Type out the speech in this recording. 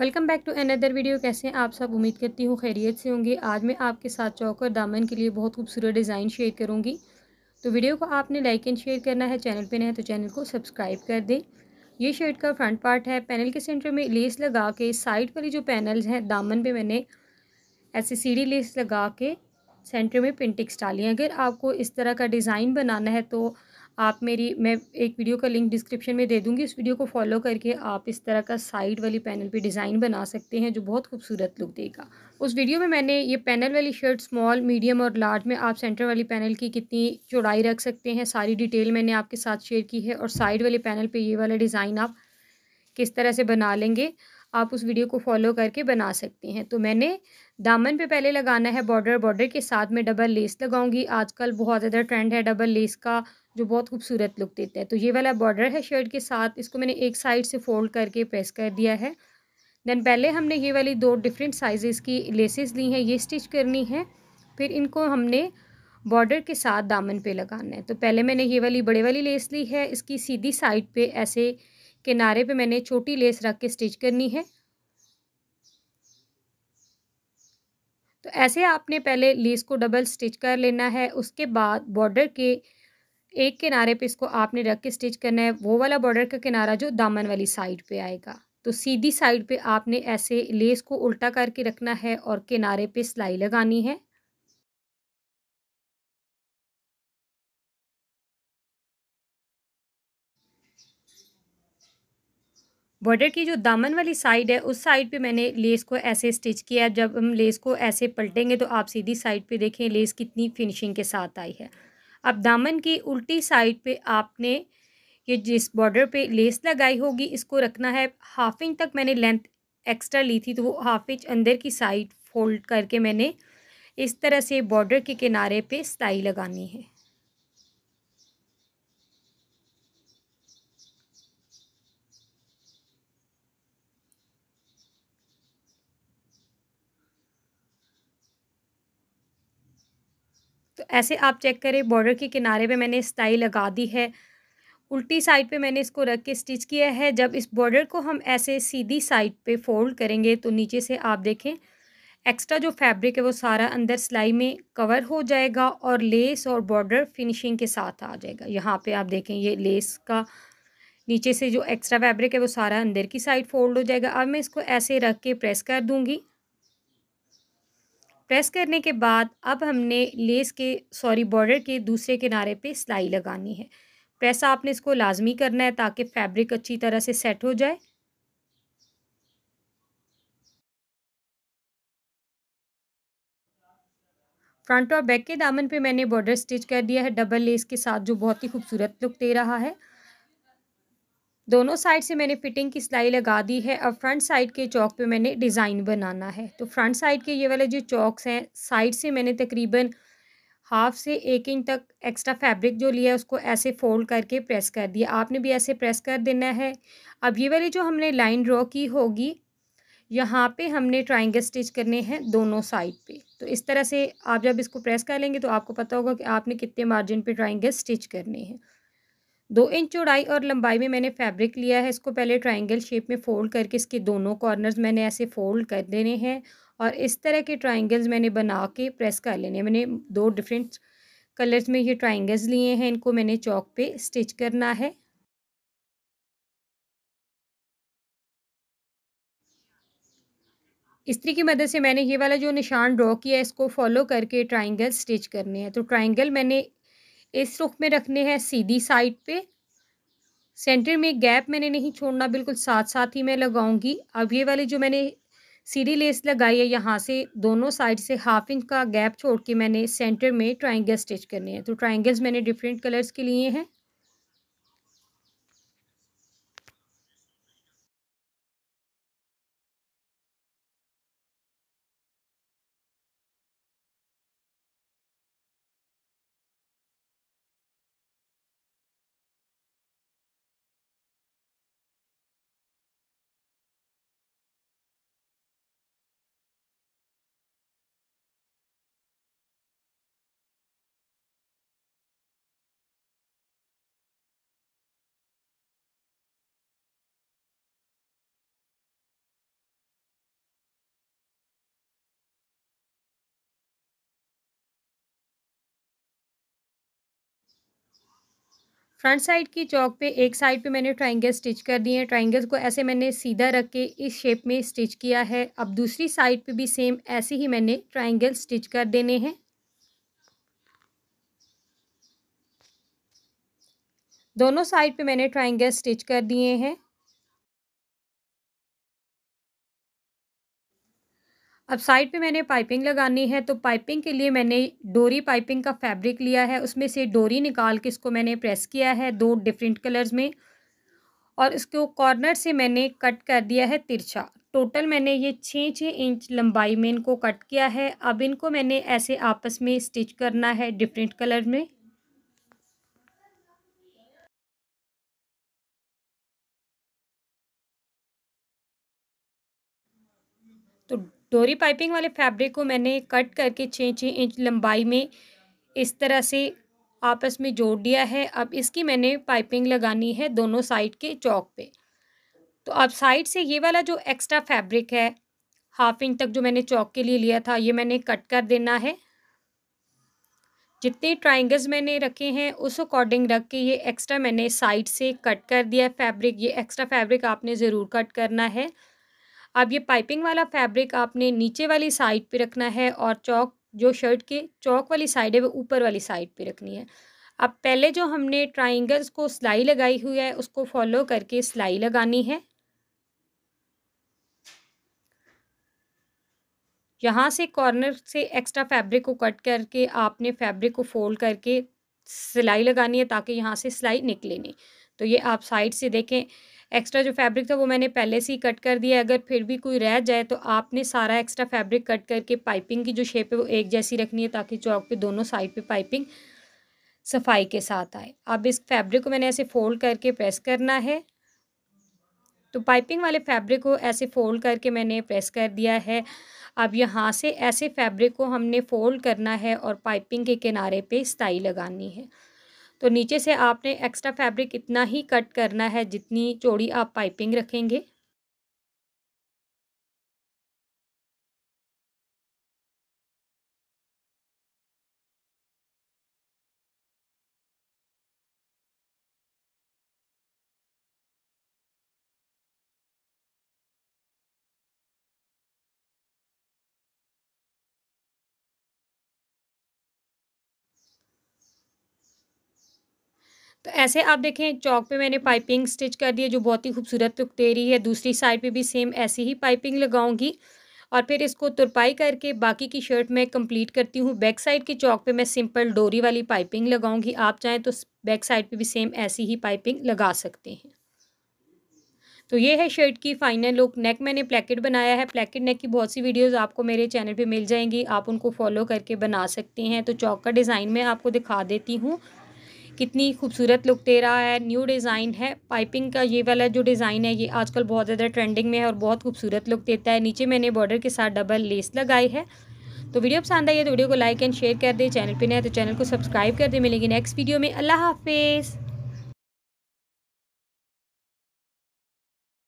welcome back to another video कैसे हैं आप सब उम्मीद करती हूँ खैरियत से होंगे आज मैं आपके साथ चौक और दामन के लिए बहुत खूबसूरत डिज़ाइन शेयर करूँगी तो वीडियो को आपने लाइक एंड शेयर करना है चैनल पे नए तो चैनल को सब्सक्राइब कर दें ये शर्ट का फ्रंट पार्ट है पैनल के सेंटर में लेस लगा के साइड वाली जो पैनल हैं दामन पर मैंने ऐसे सीढ़ी लेस लगा के सेंटर में पेंटिक्स डाली अगर आपको इस तरह का डिज़ाइन बनाना है तो आप मेरी मैं एक वीडियो का लिंक डिस्क्रिप्शन में दे दूँगी इस वीडियो को फॉलो करके आप इस तरह का साइड वाली पैनल पे डिज़ाइन बना सकते हैं जो बहुत खूबसूरत लुक देगा उस वीडियो में मैंने ये पैनल वाली शर्ट स्मॉल मीडियम और लार्ज में आप सेंटर वाली पैनल की कितनी चौड़ाई रख सकते हैं सारी डिटेल मैंने आपके साथ शेयर की है और साइड वाले पैनल पर ये वाला डिज़ाइन आप किस तरह से बना लेंगे आप उस वीडियो को फॉलो करके बना सकती हैं तो मैंने दामन पे पहले लगाना है बॉर्डर बॉर्डर के साथ में डबल लेस लगाऊंगी आजकल बहुत ज़्यादा ट्रेंड है डबल लेस का जो बहुत खूबसूरत लुक देता है तो ये वाला बॉर्डर है शर्ट के साथ इसको मैंने एक साइड से फोल्ड करके प्रेस कर दिया है देन पहले हमने ये वाली दो डिफरेंट साइज़ की लेसेस ली हैं ये स्टिच करनी है फिर इनको हमने बॉर्डर के साथ दामन पे लगाना है तो पहले मैंने ये वाली बड़े वाली लेस ली है इसकी सीधी साइड पे ऐसे किनारे पे मैंने छोटी लेस रख के स्टिच करनी है तो ऐसे आपने पहले लेस को डबल स्टिच कर लेना है उसके बाद बॉर्डर के एक किनारे पे इसको आपने रख के स्टिच करना है वो वाला बॉर्डर का किनारा जो दामन वाली साइड पे आएगा तो सीधी साइड पे आपने ऐसे लेस को उल्टा करके रखना है और किनारे पे सिलाई लगानी है बॉर्डर की जो दामन वाली साइड है उस साइड पे मैंने लेस को ऐसे स्टिच किया है जब हम लेस को ऐसे पलटेंगे तो आप सीधी साइड पे देखें लेस कितनी फिनिशिंग के साथ आई है अब दामन की उल्टी साइड पे आपने ये जिस बॉर्डर पे लेस लगाई होगी इसको रखना है हाफ इंच तक मैंने लेंथ एक्स्ट्रा ली थी तो वो हाफ इंच अंदर की साइड फोल्ड करके मैंने इस तरह से बॉर्डर के किनारे पर सिलाई लगानी है तो ऐसे आप चेक करें बॉर्डर के किनारे पे मैंने स्टाई लगा दी है उल्टी साइड पे मैंने इसको रख के स्टिच किया है जब इस बॉर्डर को हम ऐसे सीधी साइड पे फोल्ड करेंगे तो नीचे से आप देखें एक्स्ट्रा जो फैब्रिक है वो सारा अंदर सिलाई में कवर हो जाएगा और लेस और बॉर्डर फिनिशिंग के साथ आ जाएगा यहाँ पर आप देखें ये लेस का नीचे से जो एक्स्ट्रा फैब्रिक है वो सारा अंदर की साइड फोल्ड हो जाएगा अब मैं इसको ऐसे रख के प्रेस कर दूँगी प्रेस करने के बाद अब हमने लेस के सॉरी बॉर्डर के दूसरे किनारे पे सिलाई लगानी है प्रेस आपने इसको लाजमी करना है ताकि फैब्रिक अच्छी तरह से सेट हो जाए फ्रंट और बैक के दामन पे मैंने बॉर्डर स्टिच कर दिया है डबल लेस के साथ जो बहुत ही खूबसूरत लुक दे रहा है दोनों साइड से मैंने फिटिंग की सिलाई लगा दी है अब फ्रंट साइड के चौक पे मैंने डिज़ाइन बनाना है तो फ्रंट साइड के ये वाले जो चौक्स हैं साइड से मैंने तकरीबन हाफ से एक इंच तक एक्स्ट्रा फैब्रिक जो लिया है उसको ऐसे फोल्ड करके प्रेस कर दिया आपने भी ऐसे प्रेस कर देना है अब ये वाली जो हमने लाइन ड्रॉ की होगी यहाँ पे हमने ट्राइंगल स्टिच करने हैं दोनों साइड पे तो इस तरह से आप जब इसको प्रेस कर लेंगे तो आपको पता होगा कि आपने कितने मार्जिन पे ट्राइंगल स्टिच करने हैं दो इंच चौड़ाई और लंबाई में मैंने फैब्रिक लिया है इसको पहले ट्राइंगल शेप में फ़ोल्ड करके इसके दोनों कॉर्नर्स मैंने ऐसे फ़ोल्ड कर देने हैं और इस तरह के ट्राइंगल्स मैंने बना के प्रेस कर लेने मैंने दो डिफरेंट कलर्स में ये ट्राइंगल्स लिए हैं इनको मैंने चौक पे स्टिच करना है इसी की मदद से मैंने ये वाला जो निशान ड्रॉ किया है इसको फॉलो करके ट्राइंगल स्टिच करने हैं तो ट्राइंगल मैंने इस रुख में रखने हैं सीधी साइड पे सेंटर में गैप मैंने नहीं छोड़ना बिल्कुल साथ साथ ही मैं लगाऊंगी अब ये वाली जो मैंने सीधी लेस लगाई है यहाँ से दोनों साइड से हाफ इंच का गैप छोड़ के मैंने सेंटर में ट्राइंगल स्टिच करने हैं तो ट्राइंगल्स मैंने डिफरेंट कलर्स के लिए हैं फ्रंट साइड की चौक पे एक साइड पे मैंने ट्राइंगल स्टिच कर दिए हैं ट्राइंगल को ऐसे मैंने सीधा रख के इस शेप में स्टिच किया है अब दूसरी साइड पे भी सेम ऐसे ही मैंने ट्राइंगल स्टिच कर देने हैं दोनों साइड पे मैंने ट्राइंगल स्टिच कर दिए हैं अब साइड पे मैंने पाइपिंग लगानी है तो पाइपिंग के लिए मैंने डोरी पाइपिंग का फैब्रिक लिया है उसमें से डोरी निकाल के इसको मैंने प्रेस किया है दो डिफरेंट कलर्स में और इसको कॉर्नर से मैंने कट कर दिया है तिरछा टोटल मैंने ये छः छः इंच लंबाई में इनको कट किया है अब इनको मैंने ऐसे आपस में स्टिच करना है डिफरेंट कलर में तो डोरी पाइपिंग वाले फैब्रिक को मैंने कट करके छः छः इंच लंबाई में इस तरह से आपस में जोड़ दिया है अब इसकी मैंने पाइपिंग लगानी है दोनों साइड के चौक पे तो अब साइड से ये वाला जो एक्स्ट्रा फैब्रिक है हाफ इंच तक जो मैंने चौक के लिए लिया था ये मैंने कट कर देना है जितने ट्राइंगल्स मैंने रखे हैं उस अकॉर्डिंग रख के ये एक्स्ट्रा मैंने साइड से कट कर दिया फैब्रिक ये एक्स्ट्रा फैब्रिक आपने ज़रूर कट करना है अब ये पाइपिंग वाला फैब्रिक आपने नीचे वाली साइड पे रखना है और चौक जो शर्ट के चौक वाली साइड है वो ऊपर वाली साइड पे रखनी है अब पहले जो हमने ट्राइंगल्स को सिलाई लगाई हुई है उसको फॉलो करके सिलाई लगानी है यहाँ से कॉर्नर से एक्स्ट्रा फैब्रिक को कट करके आपने फैब्रिक को फोल्ड करके सिलाई लगानी है ताकि यहाँ से सिलाई निकले नहीं तो ये आप साइड से देखें एक्स्ट्रा जो फैब्रिक था वो मैंने पहले से ही कट कर दिया अगर फिर भी कोई रह जाए तो आपने सारा एक्स्ट्रा फैब्रिक कट करके पाइपिंग की जो शेप है वो एक जैसी रखनी है ताकि चौक पे दोनों साइड पे पाइपिंग सफाई के साथ आए अब इस फैब्रिक को मैंने ऐसे फोल्ड करके प्रेस करना है तो पाइपिंग वाले फैब्रिक को ऐसे फोल्ड करके मैंने प्रेस कर दिया है अब यहाँ से ऐसे फैब्रिक को हमने फोल्ड करना है और पाइपिंग के किनारे पे स्टाई लगानी है तो नीचे से आपने एक्स्ट्रा फैब्रिक इतना ही कट करना है जितनी चौड़ी आप पाइपिंग रखेंगे तो ऐसे आप देखें चौक पे मैंने पाइपिंग स्टिच कर दी है जो बहुत ही खूबसूरत लुक दे रही है दूसरी साइड पे भी सेम ऐसी ही पाइपिंग लगाऊंगी और फिर इसको तुरपाई करके बाकी की शर्ट मैं कंप्लीट करती हूँ बैक साइड के चौक पे मैं सिंपल डोरी वाली पाइपिंग लगाऊंगी आप चाहें तो बैक साइड पे भी सेम ऐसी ही पाइपिंग लगा सकते हैं तो ये है शर्ट की फाइनल लुक नेक मैंने प्लेकेट बनाया है प्लेकेट नेक की बहुत सी वीडियोज़ आपको मेरे चैनल पर मिल जाएंगी आप उनको फॉलो करके बना सकते हैं तो चौक का डिज़ाइन मैं आपको दिखा देती हूँ कितनी खूबसूरत लुक दे रहा है न्यू डिज़ाइन है पाइपिंग का ये वाला जो डिज़ाइन है ये आजकल बहुत ज़्यादा ट्रेंडिंग में है और बहुत खूबसूरत लुक देता है नीचे मैंने बॉर्डर के साथ डबल लेस लगाई है तो वीडियो पसंद आई है तो वीडियो को लाइक एंड शेयर कर दे चैनल पर नया तो चैनल को सब्सक्राइब कर दे मिलेंगे नेक्स्ट वीडियो में अल्लाह हाफिज़